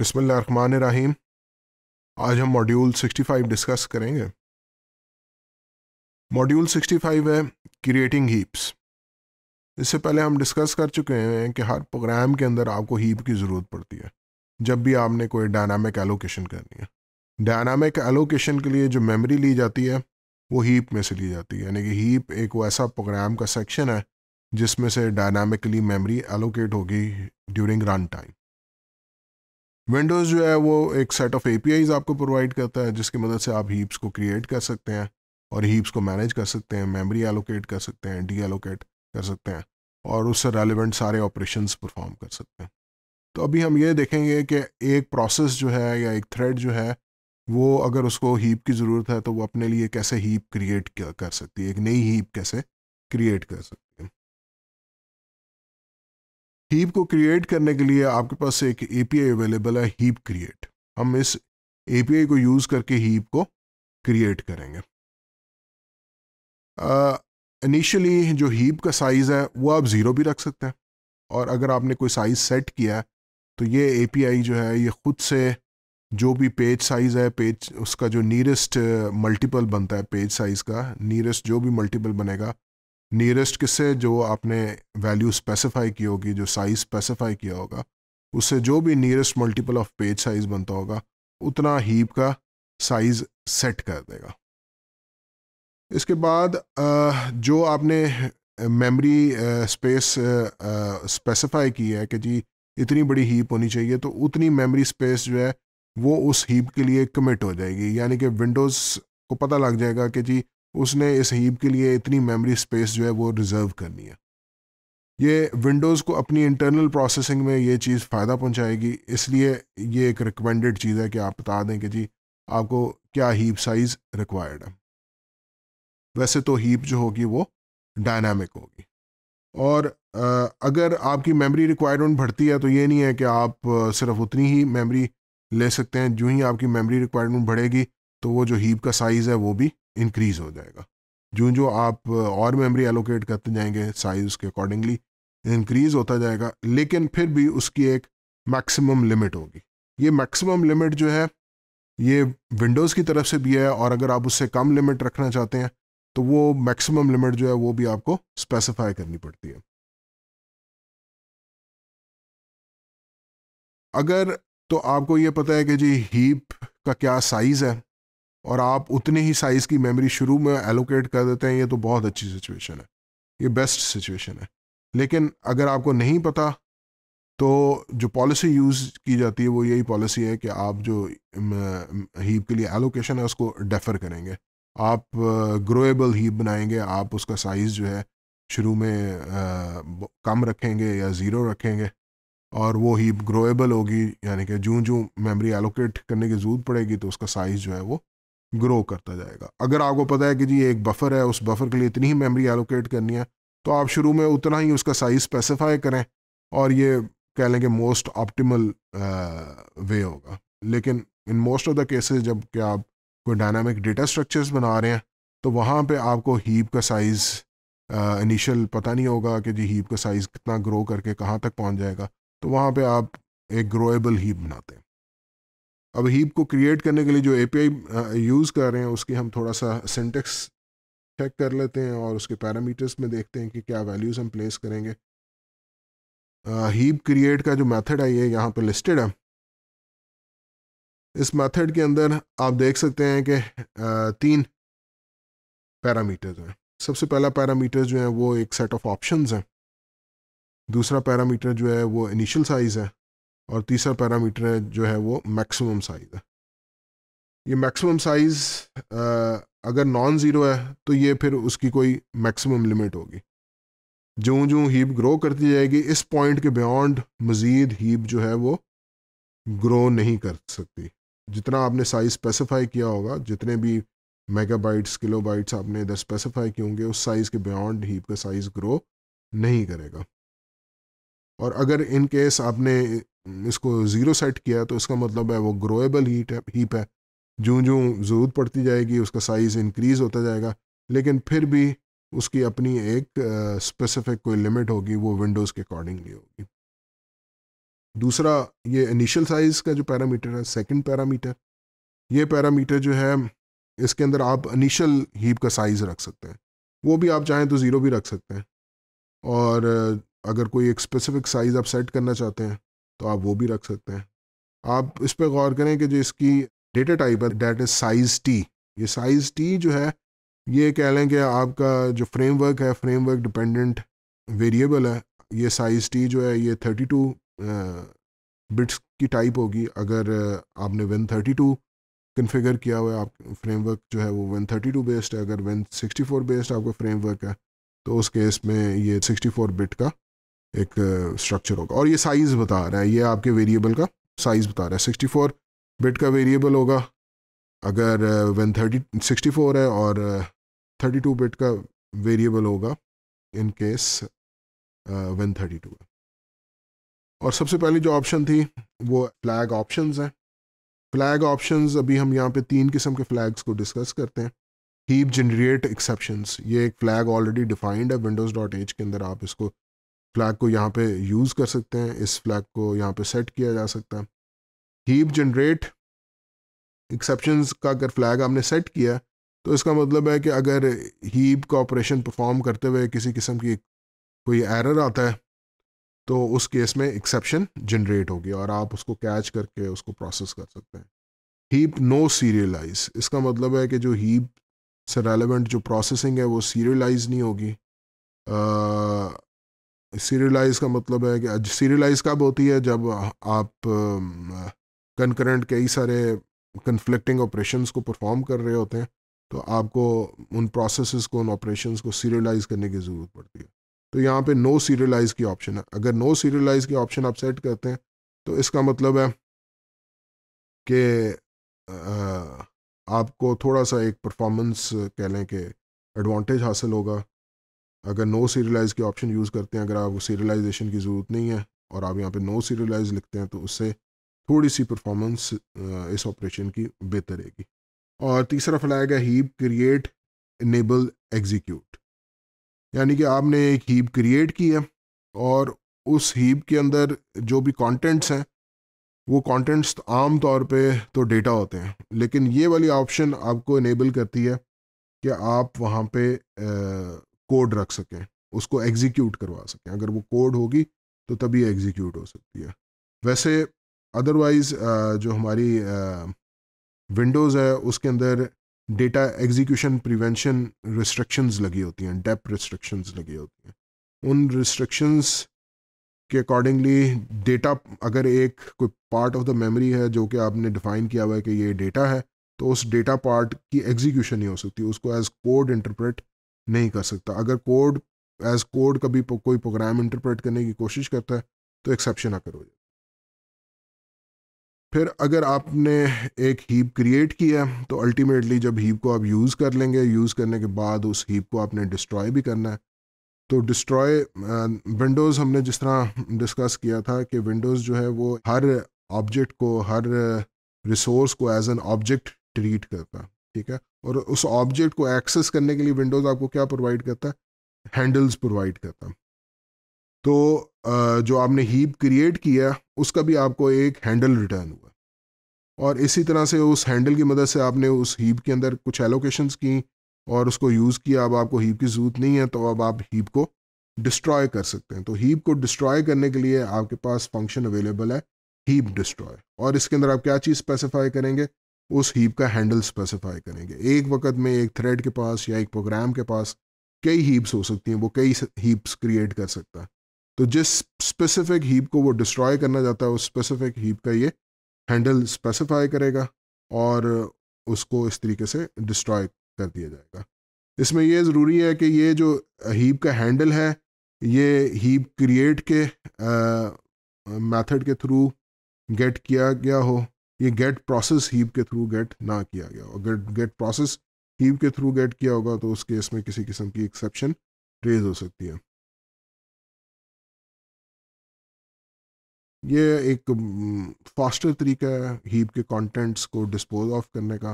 बिस्मिल्लाहमान रहीम आज हम module 65 discuss करेंगे मॉड्यूल 65 है क्रिएटिंग हीप्स इससे पहले हम डिस्कस कर चुके हैं कि हर प्रोग्राम के अंदर आपको हीप की ज़रूरत पड़ती है जब भी आपने कोई डायनामिक एलोकेशन करनी है डायनामिक एलोकेशन के लिए जो मेमोरी ली जाती है वो हीप में से ली जाती है यानी कि हीप एक ऐसा प्रोग्राम का सेक्शन है जिसमें से डायनामिकली मेमोरी एलोकेट होगी ड्यूरिंग रन टाइम विंडोज़ जो है वो एक सेट ऑफ ए आपको प्रोवाइड करता है जिसकी मदद से आप हीप्स को क्रिएट कर सकते हैं और हीप्स को मैनेज कर सकते हैं मेमोरी एलोकेट कर सकते हैं डी एलोकेट कर सकते हैं और उससे रेलिवेंट सारे ऑपरेशन परफॉर्म कर सकते हैं तो अभी हम ये देखेंगे कि एक प्रोसेस जो है या एक थ्रेड जो है वो अगर उसको हीप की ज़रूरत है तो वो अपने लिए कैसे हीप क्रिएट कर सकती है एक नई हीप कैसे क्रिएट कर सकती है हीप को क्रिएट करने के लिए आपके पास एक आई अवेलेबल है हीप क्रिएट हम इस आई को यूज़ करके हीप को क्रिएट करेंगे इनिशियली uh, जो हीप का साइज़ है वो आप ज़ीरो भी रख सकते हैं और अगर आपने कोई साइज़ सेट किया है तो ये आई जो है ये ख़ुद से जो भी पेज साइज़ है पेज उसका जो नीरेस्ट मल्टीपल बनता है पेज साइज़ का नीरेस्ट जो भी मल्टीपल बनेगा नियरेस्ट किससे जो आपने वैल्यू स्पेसिफाई की होगी जो साइज़ स्पेसिफाई किया होगा उससे जो भी nearest multiple of page size बनता होगा उतना हीप का साइज़ सेट कर देगा इसके बाद जो आपने मेमोरी स्पेस स्पेसिफाई की है कि जी इतनी बड़ी हीप होनी चाहिए तो उतनी मेमोरी स्पेस जो है वो उस हीप के लिए कमिट हो जाएगी यानी कि विंडोज़ को पता लग जाएगा कि जी उसने इस हीप के लिए इतनी मेमोरी स्पेस जो है वो रिज़र्व करनी है ये विंडोज़ को अपनी इंटरनल प्रोसेसिंग में ये चीज़ फ़ायदा पहुंचाएगी इसलिए ये एक रिकमेंडेड चीज़ है कि आप बता दें कि जी आपको क्या हीप साइज़ रिक्वायर्ड है वैसे तो हीप जो होगी वो डायनामिक होगी और अगर आपकी मेमोरी रिक्वायरमेंट बढ़ती है तो ये नहीं है कि आप सिर्फ उतनी ही मेमोरी ले सकते हैं जो ही आपकी मेमोरी रिक्वायरमेंट बढ़ेगी तो वो जो हीप का साइज़ है वो भी इंक्रीज हो जाएगा जो जो आप और मेमोरी एलोकेट करते जाएंगे साइज के अकॉर्डिंगली इंक्रीज होता जाएगा लेकिन फिर भी उसकी एक मैक्सिमम लिमिट होगी ये मैक्सिमम लिमिट जो है ये विंडोज़ की तरफ से भी है और अगर आप उससे कम लिमिट रखना चाहते हैं तो वो मैक्सिमम लिमिट जो है वो भी आपको स्पेसिफाई करनी पड़ती है अगर तो आपको ये पता है कि जी हीप का क्या साइज़ है और आप उतने ही साइज़ की मेमोरी शुरू में एलोकेट कर देते हैं ये तो बहुत अच्छी सिचुएशन है ये बेस्ट सिचुएशन है लेकिन अगर आपको नहीं पता तो जो पॉलिसी यूज़ की जाती है वो यही पॉलिसी है कि आप जो हीप के लिए एलोकेशन है उसको डेफर करेंगे आप ग्रोएबल हीप बनाएंगे आप उसका साइज़ जो है शुरू में आ, कम रखेंगे या ज़ीरो रखेंगे और वो हीप ग्रोएबल होगी यानी कि जूँ जूँ मेमोरी एलोकेट करने की ज़रूरत पड़ेगी तो उसका साइज़ जो है वो ग्रो करता जाएगा अगर आपको पता है कि जी एक बफर है उस बफर के लिए इतनी ही मेमोरी एलोकेट करनी है तो आप शुरू में उतना ही उसका साइज स्पेसिफाई करें और ये कह लेंगे मोस्ट ऑप्टिमल वे होगा लेकिन in most of the cases जब कि आप कोई डायनामिक डेटा स्ट्रक्चर्स बना रहे हैं तो वहाँ पे आपको हीप का साइज़ इनिशियल पता नहीं होगा कि जी हीप का साइज़ कितना ग्रो करके कहाँ तक पहुँच जाएगा तो वहाँ पे आप एक ग्रोएबल हीप बनाते हैं अब हीप को क्रिएट करने के लिए जो एपीआई यूज़ uh, कर रहे हैं उसकी हम थोड़ा सा सिंटेक्स चेक कर लेते हैं और उसके पैरामीटर्स में देखते हैं कि क्या वैल्यूज़ हम प्लेस करेंगे हीप uh, क्रिएट का जो मेथड है ये यहाँ पर लिस्टेड है इस मेथड के अंदर आप देख सकते हैं कि uh, तीन पैरामीटर्स हैं सबसे पहला पैरामीटर जो है वो एक सेट ऑफ ऑप्शंस हैं दूसरा पैरामीटर जो है वो इनिशियल साइज़ है और तीसरा पैरामीटर है जो है वो मैक्सिमम साइज़ है ये मैक्सिमम साइज़ अगर नॉन ज़ीरो है तो ये फिर उसकी कोई मैक्सिमम लिमिट होगी जूँ जूँ हीप ग्रो करती जाएगी इस पॉइंट के बियॉन्ड मज़ीद हीप जो है वो ग्रो नहीं कर सकती जितना आपने साइज़ स्पेसिफाई किया होगा जितने भी मेगाबाइट्स किलोबाइट्स आपने इधर स्पेसिफाई किए होंगे उस साइज़ के बियॉन्ड हीप का साइज़ ग्रो नहीं करेगा और अगर इन केस आपने हम्म, इसको ज़ीरो सेट किया तो इसका मतलब है वो ग्रोएबल हीट है हीप है जूँ जूँ ज़रूरत पड़ती जाएगी उसका साइज़ इंक्रीज़ होता जाएगा लेकिन फिर भी उसकी अपनी एक स्पेसिफिक कोई लिमिट होगी वो विंडोज़ के अकॉर्डिंगली होगी दूसरा ये इनिशियल साइज़ का जो पैरामीटर है सेकंड पैरामीटर ये पैरामीटर जो है इसके अंदर आप इनिशियल हीप का साइज़ रख सकते हैं वो भी आप चाहें तो ज़ीरो भी रख सकते हैं और अगर कोई एक स्पेसिफिक साइज़ आप सेट करना चाहते हैं तो आप वो भी रख सकते हैं आप इस पर गौर करें कि जो इसकी डेटा टाइप है डेट इज साइज टी ये साइज टी जो है ये कह लें कि आपका जो फ्रेमवर्क है फ्रेमवर्क डिपेंडेंट वेरिएबल है ये साइज टी जो है ये 32 बिट्स की टाइप होगी अगर आपने वन 32 कन्फिगर किया हुआ है आप फ्रेमवर्क जो है वो वन टू बेस्ड है अगर वन फोर बेस्ड आपका फ्रेमवर्क है तो उस केस में ये 64 बिट का एक स्ट्रक्चर होगा और ये साइज़ बता रहा है ये आपके वेरिएबल का साइज़ बता रहा है सिक्सटी फोर बिट का वेरिएबल होगा अगर वन थर्टी सिक्सटी फोर है और थर्टी टू बिट का वेरिएबल होगा in case one thirty two है और सबसे पहले जो ऑप्शन थी वो फ्लैग ऑप्शंस हैं फ्लैग ऑप्शंस अभी हम यहाँ पे तीन किस्म के फ्लैग्स को डिस्कस करते हैं हीप जनरेट एक्सेप्शन ये एक फ्लैग ऑलरेडी डिफाइंड है विंडोज़ डॉट एच के अंदर आप इसको फ्लैग को यहाँ पे यूज़ कर सकते हैं इस फ्लैग को यहाँ पे सेट किया जा सकता है हीप जनरेट एक्सेप्शन का अगर फ्लैग आपने सेट किया तो इसका मतलब है कि अगर हीप का ऑपरेशन परफॉर्म करते हुए किसी किस्म की कोई एरर आता है तो उस केस में एक्सेप्शन जनरेट होगी और आप उसको कैच करके उसको प्रोसेस कर सकते हैं हीप नो सीरियलाइज इसका मतलब है कि जो हीप से रेलिवेंट जो प्रोसेसिंग है वो सीरियलाइज नहीं होगी सीरियलाइज का मतलब है कि सीरियलाइज कब होती है जब आप कनकरेंट कई सारे कन्फ्लिक्टिंग ऑपरेशंस को परफॉर्म कर रहे होते हैं तो आपको उन प्रोसेस को उन ऑपरेशंस को सीरियलाइज करने की ज़रूरत पड़ती है तो यहाँ पे नो सीरियलाइज की ऑप्शन है अगर नो सीरियलाइज की ऑप्शन आप सेट करते हैं तो इसका मतलब है कि आपको थोड़ा सा एक परफॉर्मेंस कह लें कि एडवांटेज हासिल होगा अगर नो सीरियलाइज के ऑप्शन यूज़ करते हैं अगर आपको सीरियलाइजेशन की ज़रूरत नहीं है और आप यहाँ पे नो सीरियलाइज लिखते हैं तो उससे थोड़ी सी परफॉर्मेंस इस ऑपरेशन की बेहतर रहेगी और तीसरा फ्लैग है हीप क्रिएट इनेबल एग्जीक्यूट यानी कि आपने एक हीप क्रिएट की है और उस हीप के अंदर जो भी कॉन्टेंट्स हैं वो तो आम तौर पर तो डेटा होते हैं लेकिन ये वाली ऑप्शन आपको इनेबल करती है कि आप वहाँ पर कोड रख सकें उसको एग्जीक्यूट करवा सकें अगर वो कोड होगी तो तभी एग्जीक्यूट हो सकती है वैसे अदरवाइज़ जो हमारी विंडोज़ है उसके अंदर डेटा एग्जीक्यूशन प्रिवेंशन रिस्ट्रिक्शंस लगी होती हैं डेप रिस्ट्रिक्शंस लगी होती हैं उन रिस्ट्रिक्शंस के अकॉर्डिंगली डेटा अगर एक कोई पार्ट ऑफ द मेमोरी है जो कि आपने डिफाइन किया हुआ है कि ये डेटा है तो उस डेटा पार्ट की एग्जीक्यूशन नहीं हो सकती उसको एज कोड इंटरप्रेट नहीं कर सकता अगर कोड एज कोड कभी कोई प्रोग्राम इंटरप्रेट करने की कोशिश करता है तो एक्सेप्शन आकर हो जाए फिर अगर आपने एक हीप क्रिएट किया है तो अल्टीमेटली जब हीप को आप यूज़ कर लेंगे यूज़ करने के बाद उस हीप को आपने डिस्ट्रॉय भी करना है तो डिस्ट्रॉय विंडोज़ अं, हमने जिस तरह डिस्कस किया था कि विंडोज़ जो है वो हर ऑब्जेक्ट को हर रिसोर्स को एज एन ऑब्जेक्ट ट्रीट करता है ठीक है और उस ऑब्जेक्ट को एक्सेस करने के लिए विंडोज़ आपको क्या प्रोवाइड करता है हैंडल्स प्रोवाइड करता है तो जो आपने हीप क्रिएट किया उसका भी आपको एक हैंडल रिटर्न हुआ और इसी तरह से उस हैंडल की मदद से आपने उस हीप के अंदर कुछ एलोकेशंस की और उसको यूज़ किया अब आपको हीप की ज़रूरत नहीं है तो अब आप हीप को डिस्ट्रॉय कर सकते हैं तो हीप को डिस्ट्रॉय करने के लिए आपके पास फंक्शन अवेलेबल है हीप डिस्ट्रॉय और इसके अंदर आप क्या चीज़ स्पेसिफाई करेंगे उस हीप का हैंडल स्पेसिफाई करेंगे एक वक्त में एक थ्रेड के पास या एक प्रोग्राम के पास कई हीप्स हो सकती हैं वो कई हीप्स क्रिएट कर सकता है तो जिस स्पेसिफिक हीप को वो डिस्ट्रॉय करना चाहता है उस स्पेसिफिक हीप का ये हैंडल स्पेसिफाई करेगा और उसको इस तरीके से डिस्ट्रॉय कर दिया जाएगा इसमें यह ज़रूरी है कि ये जो हीप का हैंडल है ये हीप क्रिएट के मेथड के थ्रू गेट किया गया हो ये गेट प्रोसेस हीप के थ्रू गेट ना किया गया अगर गेट प्रोसेस हीप के थ्रू गेट किया होगा तो उस केस में किसी किस्म की एक्सेप्शन रेज हो सकती है ये एक फास्टर तरीका है हीप के कंटेंट्स को डिस्पोज ऑफ करने का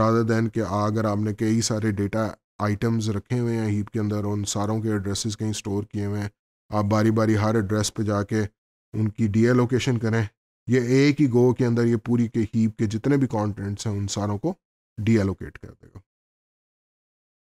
राधर दैन के अगर आपने कई सारे डेटा आइटम्स रखे हुए हैं हीप के अंदर उन सारों के एड्रेसेस कहीं स्टोर किए हुए हैं आप बारी बारी हर एड्रेस पे जाके उनकी डी एलोकेशन करें ये एक ही गो के अंदर ये पूरी के हीप के जितने भी कंटेंट्स हैं उन सारों को डीएलोकेट कर देगा